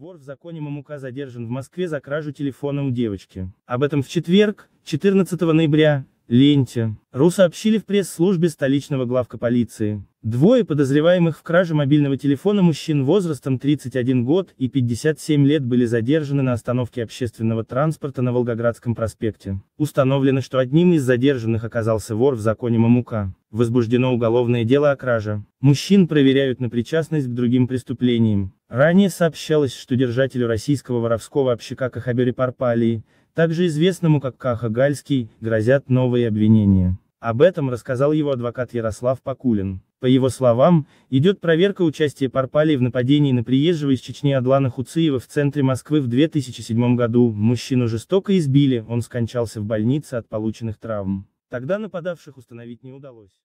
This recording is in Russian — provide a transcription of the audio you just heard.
Вор в законе Мамука задержан в Москве за кражу телефона у девочки. Об этом в четверг, 14 ноября, ленте. РУ сообщили в пресс-службе столичного главка полиции. Двое подозреваемых в краже мобильного телефона мужчин возрастом 31 год и 57 лет были задержаны на остановке общественного транспорта на Волгоградском проспекте. Установлено, что одним из задержанных оказался вор в законе Мамука. Возбуждено уголовное дело о краже. Мужчин проверяют на причастность к другим преступлениям. Ранее сообщалось, что держателю российского воровского общака Кахабери Парпалии, также известному как Каха Гальский, грозят новые обвинения. Об этом рассказал его адвокат Ярослав Покулин. По его словам, идет проверка участия Парпалии в нападении на приезжего из Чечни Адлана Хуциева в центре Москвы в 2007 году. Мужчину жестоко избили, он скончался в больнице от полученных травм. Тогда нападавших установить не удалось.